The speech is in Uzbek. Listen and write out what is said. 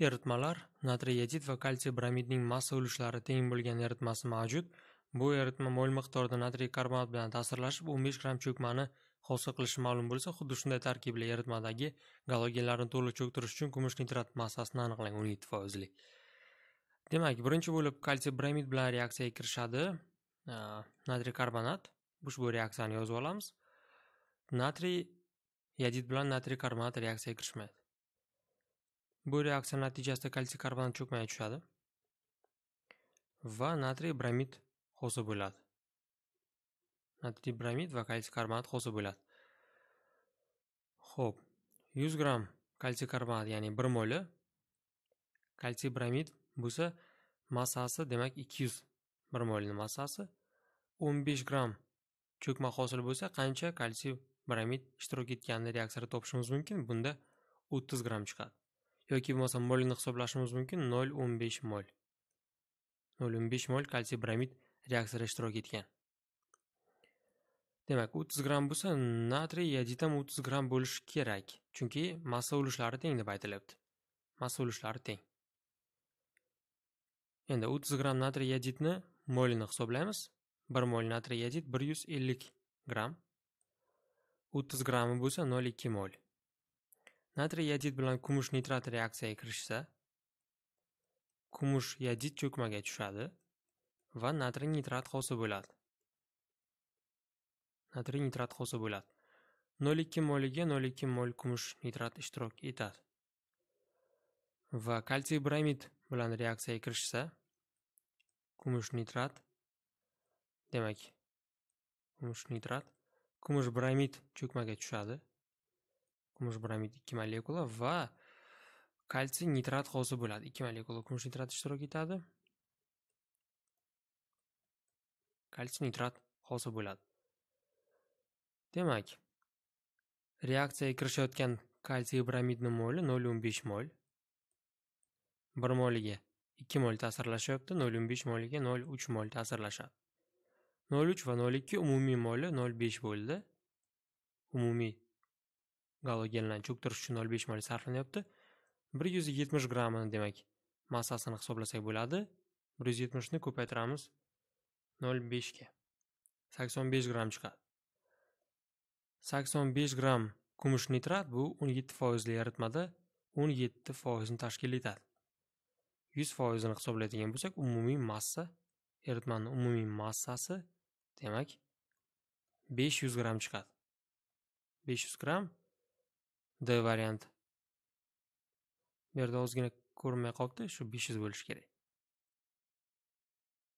Eritmalar natriy yodid va kalsiy bromidning massa ulushlari teng bo'lgan eritmasi mavjud. Bu eritma mo'l miqdorda natriy karbonat bilan ta'sirlashib 15 gram cho'kmani hosil qilishi ma'lum bo'lsa, xuddi shunday tarkibli eritmadagi galogenlarni to'liq cho'ktirish uchun kumush nitrat massasini aniqlang 17 foizlik. Demak, birinchi bo'lib kalsiy bromid bilan reaksiyaga kirishadi natriy karbonat. Ushbu reaksiyani yozib olamiz. Natriy yodid bilan natriy karbonat reaksiyaga kirishmaydi. Bu reaksiya natijasida kalsiy karbonat cho'kmaga tushadi va natriy bromid hosil bo'ladi. Natriy bromid va kalsiy karbonat hosil bo'ladi. Xo'p, 100 g kalsiy karbonat, ya'ni 1 moli kalsiy bromid bo'lsa massasi demak 200 1 molning massasi 15 g cho'kma hosil bo'lsa qancha kalsiy bromid ishtirok etganini reaksiyada topishimiz mumkin bunda 30 g chiqadi yoki bo'lmasam molini hisoblashimiz mumkin 0.15 mol 0.15 mol kalsiy bromid reaksiyada ishtirok etgan demak 30 gramm bo'lsa natriy iodid ham 30 gramm bo'lishi kerak chunki massa ulushlari teng deb aytilyapti massa ulushlari teng endi 30 gramm natriy iodidni molini hisoblaymiz 1 mol natriy iodid 150 gramm 30 grammi bo'lsa 0.2 mol Natriy yodid bilan kumush nitrat reaksiyaga kirishsa, kumush yodid cho'kmaga tushadi va natriy nitrat hosil bo'ladi. Natriy nitrat hosil bo'ladi. 0,2 molga 0,2 mol kumush nitrat ishtirok etadi. Va kalsiy bromid bilan reaksiyaga kirishsa, kumush nitrat demak, kumush nitrat kumush bromid cho'kmaga tushadi. kumush bromid ikki molekula va kalsiy nitrat hosil bo'ladi ikki molekula kumush nitrat ishtirok etadi kalsiy nitrat hosil bo'ladi demak reaksiyaga kirishayotgan kalsiy bromidni moli nol o'n besh mol bir moliga ikki mol ta'sirlashyapti nol o'n besh moliga nol uch mol ta'sirlashadi nol uch va nol ikki umumiy moli nol besh bo'ldi umumiy galogenlarni cho'ktirish uchun nol besh ml sarflanyapti bir yuz yetmish grammini demak massasini hisoblasak bo'ladi bir yuz yetmishni ko'paytiramiz nol beshga sakson besh gramm chiqadi sakson besh gramm kumush nitrat bu o'n yetti foizli yaritmada o'n yetti foizni tashkil etadi yuz foizini hisoblaydigan bo'lsak umumiy massa eritmani umumiy massasi demak besh yuz gramm chiqadi besh yuz gramm D varianti. Bu yerda ozgina ko'rinmay qolibdi, shu 500 bo'lishi kerak.